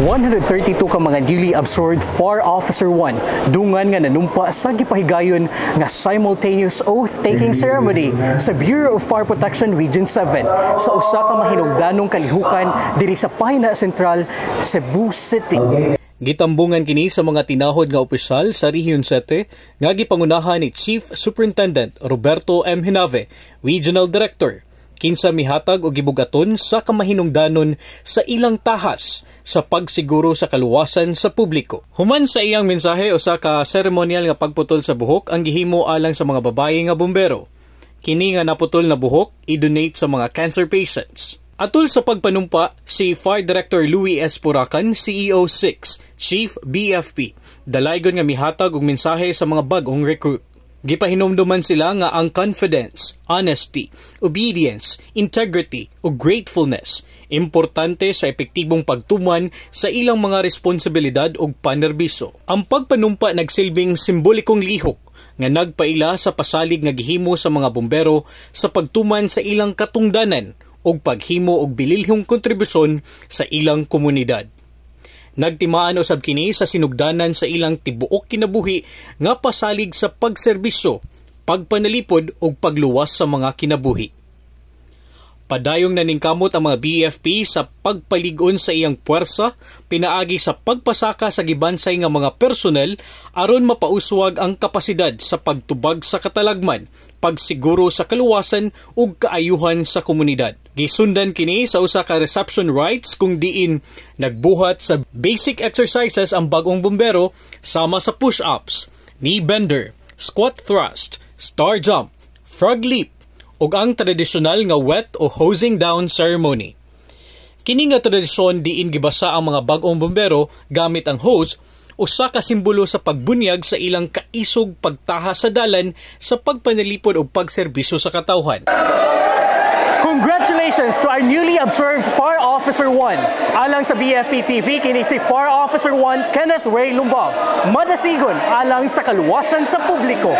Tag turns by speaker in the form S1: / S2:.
S1: 132 ka mga dili absorbed for Officer 1 dungan nga nanumpa sa gipahigayon nga simultaneous oath-taking mm-hmm. ceremony sa Bureau of Fire Protection Region 7 sa usa ka mahinugdanong kalihukan diri sa Pahina Central,
S2: Cebu City. Gitambungan kini sa mga tinahod nga opisyal sa Region 7 nga gipangunahan ni Chief Superintendent Roberto M. Hinave, Regional Director kinsa mihatag og gibugaton sa kamahinungdanon sa ilang tahas sa pagsiguro sa kaluwasan sa publiko. Human sa iyang mensahe usa ka seremonyal nga pagputol sa buhok ang gihimo alang sa mga babaye nga bombero. Kini nga naputol na buhok i-donate sa mga cancer patients. Atul sa pagpanumpa, si Fire Director Louis S. Purakan, CEO 6, Chief BFP, dalaygon nga mihatag og mensahe sa mga bagong recruit. Gipahinomduman sila nga ang confidence, honesty, obedience, integrity o gratefulness importante sa epektibong pagtuman sa ilang mga responsibilidad o panerbiso. Ang pagpanumpa nagsilbing simbolikong lihok nga nagpaila sa pasalig nga gihimo sa mga bombero sa pagtuman sa ilang katungdanan o paghimo og bililhong kontribusyon sa ilang komunidad. Nagtimaan usab kini sa sinugdanan sa ilang tibuok kinabuhi nga pasalig sa pagserbisyo, pagpanalipod ug pagluwas sa mga kinabuhi. Padayong naningkamot ang mga BFP sa pagpaligon sa iyang puwersa, pinaagi sa pagpasaka sa gibansay nga mga personel aron mapauswag ang kapasidad sa pagtubag sa katalagman, pagsiguro sa kaluwasan ug kaayuhan sa komunidad. Gisundan kini sa usa ka reception rights kung diin nagbuhat sa basic exercises ang bagong bombero sama sa push-ups, knee bender, squat thrust, star jump, frog leap, ug ang tradisyonal nga wet o hosing down ceremony. Kini nga tradisyon diin gibasa ang mga bag-ong bombero gamit ang hose usa ka simbolo sa pagbunyag sa ilang kaisog pagtaha sa dalan sa pagpanalipod o pagserbisyo sa katawhan.
S3: Congratulations to our newly observed FAR Officer 1. Alang sa BFP TV, kini si FAR Officer 1 Kenneth Ray Lumbag, madasigon alang sa kaluwasan sa publiko.